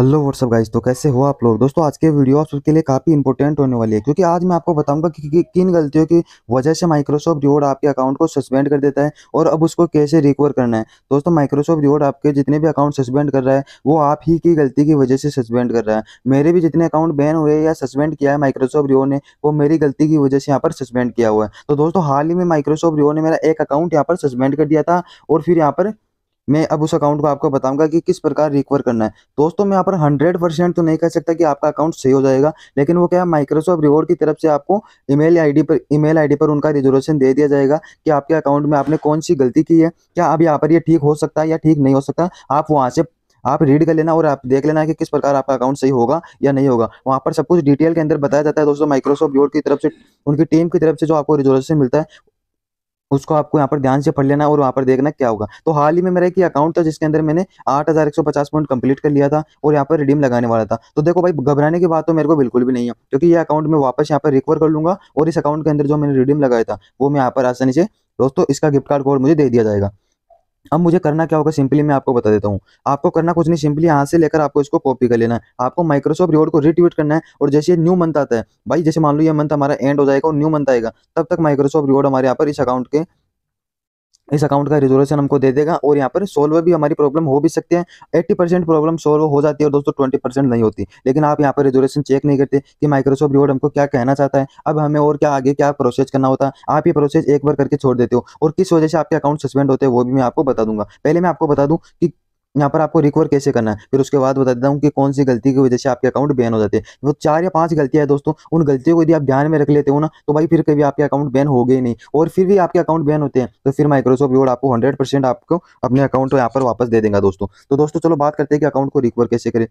hello what's up guys तो कैसे हो आप लोग दोस्तों आज के वीडियो आप सबके लिए काफ़ी इंपॉर्टेंट होने वाली है क्योंकि आज मैं आपको बताऊंगा कि, किन गलतियों की वजह से माइक्रोसॉफ्ट रिवॉर्ड आपके अकाउंट को सस्पेंड कर देता है और अब उसको कैसे रिकवर करना है दोस्तों माइक्रोसॉफ्ट रिवॉर्ड आपके जितने भी अकाउंट सस्पेंड कर रहा है वो आप ही की गलती की वजह से सस्पेंड कर रहा है मेरे भी जितने अकाउंट बैन हुए या सस्पेंड किया है माइक्रोसॉफ्ट रिवॉर्ड ने वो मेरी गलती की वजह से यहाँ पर सस्पेंड किया हुआ है तो दोस्तों हाल ही में माइक्रोसॉफ्ट रिवॉर्ड ने मेरा एक अकाउंट यहाँ पर सस्पेंड कर दिया था और फिर यहाँ पर मैं अब उस अकाउंट को आपको बताऊंगा कि किस प्रकार रिकवर करना है दोस्तों मैं यहाँ पर हंड्रेड परसेंट तो नहीं कह सकता कि आपका अकाउंट सही हो जाएगा लेकिन वो क्या माइक्रोसॉफ्ट रिवॉर्ड की तरफ से आपको ईमेल आईडी पर ईमेल आईडी पर उनका रिजर्वेशन दे दिया जाएगा कि आपके अकाउंट में आपने कौन सी गलती की है क्या अब यहाँ पर ये ठीक हो सकता है या ठीक नहीं हो सकता आप वहाँ से आप रीड कर लेना और आप देख लेना कि किस प्रकार आपका अकाउंट सही होगा या नहीं होगा वहाँ पर सब कुछ डिटेल के अंदर बताया जाता है दोस्तों माइक्रोसॉफ्ट बोर्ड की तरफ से उनकी टीम की तरफ से जो आपको रिजोल्यूशन मिलता है उसको आपको यहाँ पर ध्यान से पढ़ लेना और वहाँ पर देखना क्या होगा तो हाल ही में मेरा एक अकाउंट था जिसके अंदर मैंने आठ हज़ार एक सौ पचास पॉइंट कंप्लीट कर लिया था और यहाँ पर रिडीम लगाने वाला था तो देखो भाई घबराने की बात तो मेरे को बिल्कुल भी नहीं है क्योंकि ये अकाउंट मैं वापस यहाँ पर रिकवर कर लूँगा और इस अकाउंट के अंदर जो मैंने रिडीम लगाया था वो मैं यहाँ पर आसानी से दोस्तों इसका गिफ्ट कार्ड कोड मुझे दे दिया जाएगा अब मुझे करना क्या होगा सिंपली मैं आपको बता देता हूँ आपको करना कुछ नहीं सिंपली यहाँ से लेकर आपको इसको कॉपी कर लेना है आपको माइक्रोसॉफ्ट रिवॉर्ड को रिट्वीट करना है और जैसे न्यू मंथ आता है भाई जैसे मान लो ये मंथ हमारा एंड हो जाएगा और न्यू मंथ आएगा तब तक माइक्रोसॉफ्ट रिवॉर्ड हमारे यहाँ पर इस अकाउंट के इस अकाउंट का रिजोल्यूशन हमको दे देगा और यहाँ पर सोल्व भी हमारी प्रॉब्लम हो भी सकती है एट्टी परसेंट प्रॉब्लम सोल्व हो जाती है और दोस्तों ट्वेंटी परसेंट नहीं होती लेकिन आप यहाँ पर रिजोल्यूशन चेक नहीं करते कि माइक्रोसॉफ्ट रिवॉर्ड हमको क्या कहना चाहता है अब हमें और क्या आगे क्या प्रोसेस करना होता है आप ये प्रोसेस एक बार करके छोड़ देते हो और किस वजह से आपके अकाउंट सस्पेंड होते हैं वो भी मैं आपको बता दूंगा पहले मैं आपको बता दूँ कि यहाँ पर आपको रिकवर कैसे करना है फिर उसके बाद बता देता हूँ कि कौन सी गलती की वजह से आपके अकाउंट बैन हो जाते हैं वो चार या पांच गलतियां हैं दोस्तों उन गलतियों को यदि आप ध्यान में रख लेते हो ना तो भाई फिर कभी आपके अकाउंट बैन हो गए नहीं और फिर भी आपके अकाउंट बैन होते हैं तो फिर माइक्रोसॉफ्ट वर्ड आपको हंड्रेड आपको अपने अकाउंट को यहाँ पर वापस दे देगा दोस्तों तो दोस्तों चलो बात करते हैं कि अकाउंट को रिकवर कैसे करें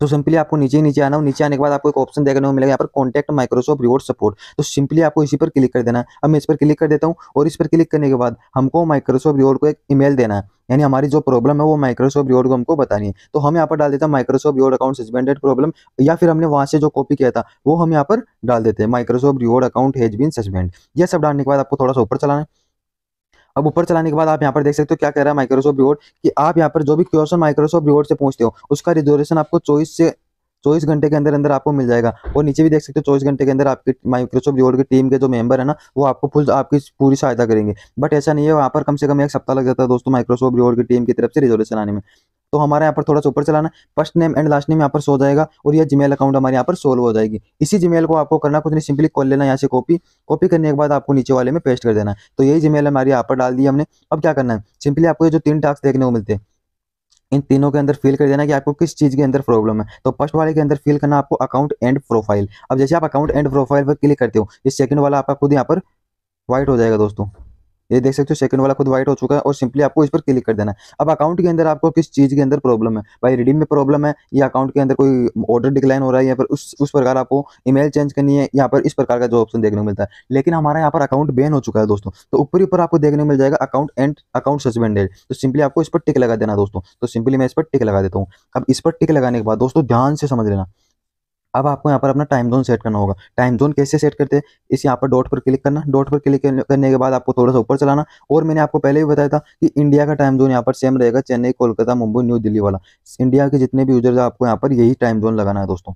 तो सिंपली आपको नीचे नीचे आना हो नीचे आने के बाद आपको एक ऑप्शन देखने को मिलेगा यहाँ पर कॉन्टैक्ट माइक्रोसॉफ्ट रिवॉर्ड सपोर्ट तो सिंपली आपको इसी पर क्लिक कर देना है अब मैं इस पर क्लिक कर देता हूँ और इस पर क्लिक करने के बाद हमको माइक्रोसॉफ्ट रिवॉर्ड को एक ईमेल देना है यानी हमारी जो प्रॉब्लम है वो माइक्रोसॉफ्ट रिवॉर्ड को हमको बतानी है तो हम यहाँ पर डाल देते हैं Microsoft reward account suspended problem या फिर हमने वहाँ से जो कॉपी किया था वो हम यहाँ पर डाल देते हैं Microsoft reward account has been suspend यह सब डालने के बाद आपको थोड़ा सा ऊपर चलाना है अब ऊपर चलाने के बाद आप यहाँ पर देख सकते हो क्या कह रहा है माइक्रोसॉफ्ट रिवॉर्ड कि आप यहाँ पर जो भी क्वेश्चन माइक्रोसॉफ्ट रिवॉर्ड से पूछते हो उसका रिजोल्यूशन आपको चौबीस से चौबीस घंटे के अंदर अंदर आपको मिल जाएगा और नीचे भी देख सकते हो चौबीस घंटे के अंदर आपकी माइक्रोसॉफ्ट रिवॉर्ड की टीम के जो मेंबर है ना वो आपको फुल आपकी पूरी सहायता करेंगे बट ऐसा नहीं है वहाँ पर कम से कम एक सप्ताह लग जाता है दोस्तों माइक्रोसॉफ्ट रिवॉर्ड की टीम की तरफ से रिजोल्यूशन आने में तो हमारा यहाँ पर थोड़ा सा ऊपर चलाना first name and last name यहाँ पर सो जाएगा और यह जीमेल अकाउंट हमारे यहाँ पर सोल्व हो जाएगी इसी जीमेल को आपको करना कुछ नहीं सिंपली कॉल लेना यहाँ से कॉपी कॉपी करने के बाद आपको नीचे वाले में पेस्ट कर देना है तो यही जीमेल हमारे यहाँ पर डाल दी हमने अब क्या करना है सिंपली आपको जो तीन टास्क देखने को मिलते हैं इन तीनों के अंदर फिल कर देना कि आपको किस चीज़ के अंदर प्रॉब्लम है तो फर्स्ट वाले के अंदर फिल करना आपको अकाउंट एंड प्रोफाइल अब जैसे आप अकाउंट एंड प्रोफाइल पर क्लिक करते हो ये सेकंड वाला आपका खुद यहाँ पर वाइट हो जाएगा दोस्तों ये देख सकते हो सेकंड वाला खुद व्हाइट हो चुका है और सिंपली आपको इस पर क्लिक कर देना है अब अकाउंट के अंदर आपको किस चीज़ के अंदर प्रॉब्लम है भाई रिडीम में प्रॉब्लम है या अकाउंट के अंदर कोई ऑर्डर डिक्लाइन हो रहा है या फिर उस उस प्रकार आपको ईमेल चेंज करनी है यहाँ पर इस प्रकार का जो ऑप्शन देखने को मिलता है लेकिन हमारा यहाँ पर अकाउंट बैन हो चुका है दोस्तों तो ऊपर ऊपर आपको देखने को मिल जाएगा अकाउंट एंड अकाउंट सस्पेंडेड तो सिंपली आपको इस पर टिक लगा देना दोस्तों तो सिंपली मैं इस पर टिक लगा देता हूँ अब इस पर टिक लगाने के बाद दोस्तों ध्यान से समझ लेना अब आपको यहाँ पर अपना टाइम जोन सेट करना होगा टाइम जोन कैसे सेट करते हैं इस यहाँ पर डॉट पर क्लिक करना डॉट पर क्लिक करने के बाद आपको थोड़ा सा ऊपर चलाना और मैंने आपको पहले भी बताया था कि इंडिया का टाइम जोन यहाँ पर सेम रहेगा चेन्नई कोलकाता मुंबई न्यू दिल्ली वाला इंडिया के जितने भी यूजर्स आपको यहाँ पर यही टाइम जोन लगाना है दोस्तों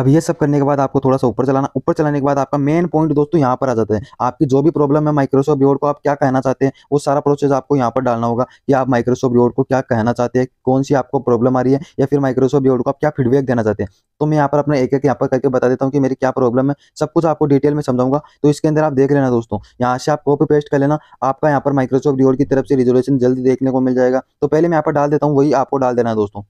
अब ये सब करने के बाद आपको थोड़ा सा ऊपर चलाना ऊपर चलाने के बाद आपका मेन पॉइंट दोस्तों यहाँ पर आ जाता है आपकी जो भी प्रॉब्लम है माइक्रोसॉफ्ट वर्ड को आप क्या कहना चाहते हैं वो सारा प्रोसेस आपको यहाँ पर डालना होगा कि आप माइक्रोसॉफ्ट वर्ड को क्या कहना चाहते हैं कौन सी आपको प्रॉब्लम आ रही है या फिर माइक्रोसॉफ्ट वर्ड को आप क्या फीडबैक देना चाहते हैं तो मैं यहाँ पर अपना एक एक यहाँ पर करके बता देता हूँ कि मेरी क्या प्रॉब्लम है सब कुछ आपको डिटेल में समझाऊंगा तो इसके अंदर आप देख लेना दोस्तों यहाँ से आप कॉपी पेस्ट कर लेना आपका यहाँ पर माइक्रोसॉफ्ट वर्ड की तरफ से रिजोल्यूशन जल्दी देखने को मिल जाएगा तो पहले मैं यहाँ पर डाल देता हूँ वही आपको डाल देना है दोस्तों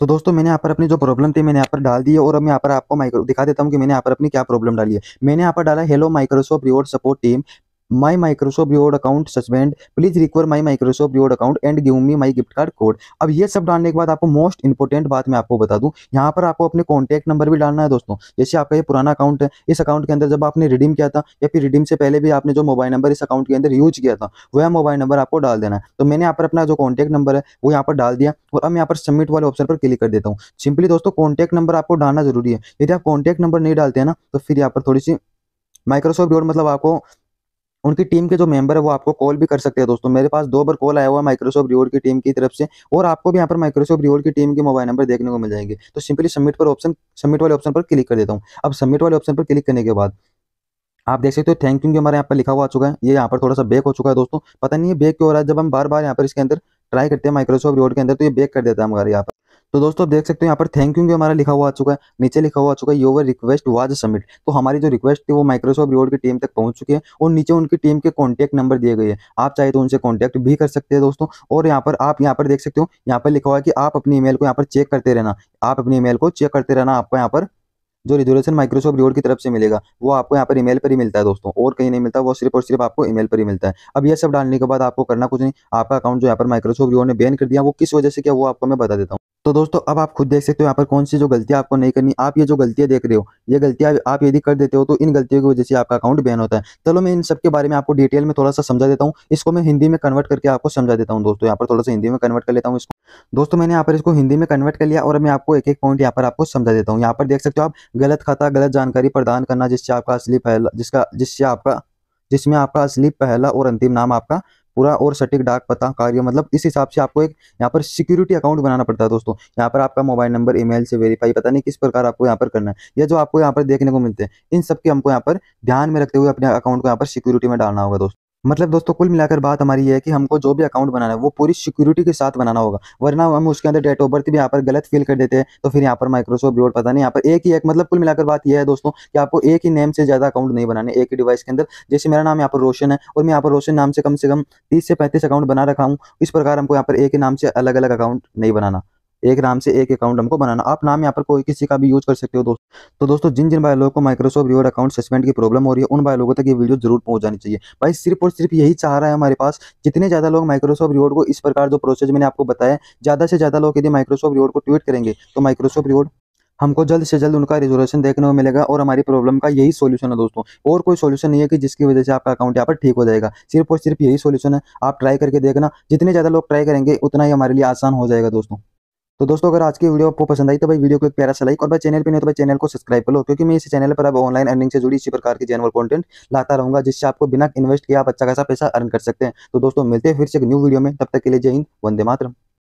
तो दोस्तों मैंने यहाँ पर अपनी जो प्रॉब्लम थी मैंने यहाँ पर डाल दी है और अब मैं यहाँ पर आपको माइक्रो दिखा देता हूँ कि मैंने यहाँ पर अपनी क्या प्रॉब्लम डाली है मैंने यहाँ पर डाला hello Microsoft reward support team my Microsoft your account suspend please recover my Microsoft your account and give me my gift card code अब ये सब डालने के बाद आपको मोस्ट इंपॉर्टेंट बात मैं आपको बता दूं यहाँ पर आपको अपने कॉन्टैक्ट नंबर भी डालना है दोस्तों जैसे आपका ये पुराना अकाउंट है इस अकाउंट के अंदर जब आपने रिडीम किया था या फिर रिडीम से पहले भी आपने जो मोबाइल नंबर इस अकाउंट के अंदर यूज किया था वह मोबाइल नंबर आपको डाल देना है तो मैंने यहाँ पर अपना जो कॉन्टैक्ट नंबर है वो यहाँ पर डाल दिया और अब यहाँ पर सबमिट वाले ऑप्शन पर क्लिक कर देता हूँ सिंपली दोस्तों कॉन्टैक्ट नंबर आपको डालना जरूरी है यदि आप कॉन्टैक्ट नंबर नहीं डालते हैं ना तो फिर यहाँ पर थोड़ी सी माइक्रोसॉफ्ट वर्ड मतलब आपको उनकी टीम के जो मेंबर है वो आपको कॉल भी कर सकते हैं दोस्तों मेरे पास दो बार कॉल आया हुआ है माइक्रोसॉफ्ट रिवॉर्ड की टीम की तरफ से और आपको भी यहाँ पर माइक्रोसॉफ्ट रिवॉर्ड की टीम के मोबाइल नंबर देखने को मिल जाएंगे तो सिंपली सबमिट पर ऑप्शन सबमिट वाले ऑप्शन पर क्लिक कर देता हूँ अब सबमिट वाले ऑप्शन पर क्लिक करने के बाद आप देख सकते हो थैंक यू हमारे यहाँ पर लिखा हुआ आ चुका है ये यहाँ पर थोड़ा सा बेक हो चुका है दोस्तों पता नहीं है बेक क्यों हो रहा है जब हम बार बार यहाँ पर इसके अंदर ट्राई करते हैं माइक्रोसॉफ्ट रिवॉर्ड के अंदर तो ये बेक कर देता है हमारे यहाँ पर तो दोस्तों आप देख सकते हो यहाँ पर थैंक यू हमारा लिखा हुआ आ चुका है नीचे लिखा हुआ आ चुका है योवर रिक्वेस्ट वाज सबमिट तो हमारी जो रिक्वेस्ट थी वो माइक्रोसॉफ्ट रिवॉर्ड की टीम तक पहुंच चुकी है और नीचे उनकी टीम के कॉन्टैक्ट नंबर दिए गए हैं आप चाहे तो उनसे कॉन्टैक्ट भी कर सकते हैं दोस्तों और यहाँ पर आप यहाँ पर देख सकते हो यहाँ पर लिखा हुआ है कि आप अपनी ईमेल को यहाँ पर चेक करते रहना आप अपनी ईमेल को चेक करते रहना आपको यहाँ पर जो रिजोल्यूशन माइक्रोसॉफ्ट रिवॉर्ड की तरफ से मिलेगा वो आपको यहाँ पर ईमेल पर ही मिलता है दोस्तों और कहीं नहीं मिलता वो सिर्फ और सिर्फ आपको ईमेल पर ही मिलता है अब यह सब डालने के बाद आपको करना कुछ नहीं आपका अकाउंट जो यहाँ पर माइक्रोसॉफ्ट रिवॉर्ड ने बैन कर दिया वो किस वजह से क्या वो आपको मैं बता देता हूँ तो दोस्तों अब आप खुद देख सकते हो यहाँ पर कौन सी जो गलतियाँ आपको नहीं करनी आप ये जो गलतियाँ देख रहे हो ये गलतियाँ आप यदि कर देते हो तो इन गलतियों की वजह से आपका अकाउंट बैन होता है चलो मैं इन सब के बारे में आपको डिटेल में थोड़ा सा समझा देता हूँ इसको मैं हिंदी में कन्वर्ट करके आपको समझा देता हूँ दोस्तों यहाँ पर थोड़ा सा हिंदी में कन्वर्ट कर लेता हूँ इसको दोस्तों मैंने यहाँ पर इसको हिंदी में कन्वर्ट कर लिया और मैं आपको एक एक पॉइंट यहाँ पर आपको समझा देता हूँ यहाँ पर देख सकते हो आप गलत खाता गलत जानकारी प्रदान करना जिससे आपका असली पहला जिसका जिससे आपका जिसमें आपका असली पहला और अंतिम नाम आपका पूरा और सटीक डाक पता कार्य मतलब इस हिसाब से आपको एक यहाँ पर सिक्योरिटी अकाउंट बनाना पड़ता है दोस्तों यहाँ पर आपका मोबाइल नंबर ईमेल से वेरीफाई पता नहीं किस प्रकार आपको यहाँ पर करना है यह जो आपको यहाँ पर देखने को मिलते हैं इन सब हमको यहाँ पर ध्यान में रखते हुए अपने अकाउंट को यहाँ पर सिक्योरिटी में डालना होगा दोस्तों मतलब दोस्तों कुल मिलाकर बात हमारी ये है कि हमको जो भी अकाउंट बनाना है वो पूरी सिक्योरिटी के साथ बनाना होगा वरना हम उसके अंदर डेट ऑफ बर्थ भी यहाँ पर गलत फिल कर देते हैं तो फिर यहाँ पर माइक्रोसॉफ्ट वर्ड पता नहीं यहाँ पर एक ही एक मतलब कुल मिलाकर बात ये है दोस्तों कि आपको एक ही नेम से ज़्यादा अकाउंट नहीं बनाने एक ही डिवाइस के अंदर जैसे मेरा नाम यहाँ पर रोशन है और मैं यहाँ पर रोशन नाम से कम से कम तीस से पैंतीस अकाउंट बना रखा हूँ इस प्रकार हमको यहाँ पर एक ही नाम से अलग अलग अकाउंट नहीं बनाना एक नाम से एक अकाउंट हमको बनाना आप नाम यहाँ पर कोई किसी का भी यूज कर सकते हो दोस्तों तो दोस्तों जिन जिन भाई लोगों को माइक्रोसॉफ्ट रिवर्ड अकाउंट सस्पेंड की प्रॉब्लम हो रही है उन भाई लोगों तक ये वीडियो जरूर पहुंच जानी चाहिए भाई सिर्फ और सिर्फ यही चाह रहा है हमारे पास जितने ज़्यादा लोग माइक्रोसॉफ्ट रिवॉर्ड को इस प्रकार जो प्रोसेस मैंने आपको बताया ज़्यादा से ज़्यादा लोग यदि माइक्रोसॉफ्ट रिवॉर्ड को ट्वीट करेंगे तो माइक्रोसॉफ्ट रिवॉर्ड हमको जल्द से जल्द उनका रिजोल्यूशन देखने को मिलेगा और हमारी प्रॉब्लम का यही सोल्यूशन है दोस्तों और कोई सोल्यूशन नहीं है कि जिसकी वजह से आपका अकाउंट यहाँ पर ठीक हो जाएगा सिर्फ और सिर्फ यही सोल्यूशन है आप ट्राई करके देखना जितने ज़्यादा लोग ट्राई करेंगे उतना ही हमारे लिए आसान हो जाएगा दोस्तों तो दोस्तों अगर आज की वीडियो आपको पसंद आई तो भाई वीडियो को एक प्यारा सा लाइक और भाई चैनल पे नहीं तो भाई चैनल को सब्सक्राइब कर लो क्योंकि मैं इस चैनल पर अब ऑनलाइन अर्निंग से जुड़ी इसी प्रकार की जनरल कंटेंट लाता रहूंगा जिससे आपको बिना इन्वेस्ट किया आप अच्छा खासा पैसा अर्न कर सकते हैं तो दोस्तों मिलते हैं फिर से एक न्यू वीडियो में तब तक के लिए जय हिंद वंदे मातरम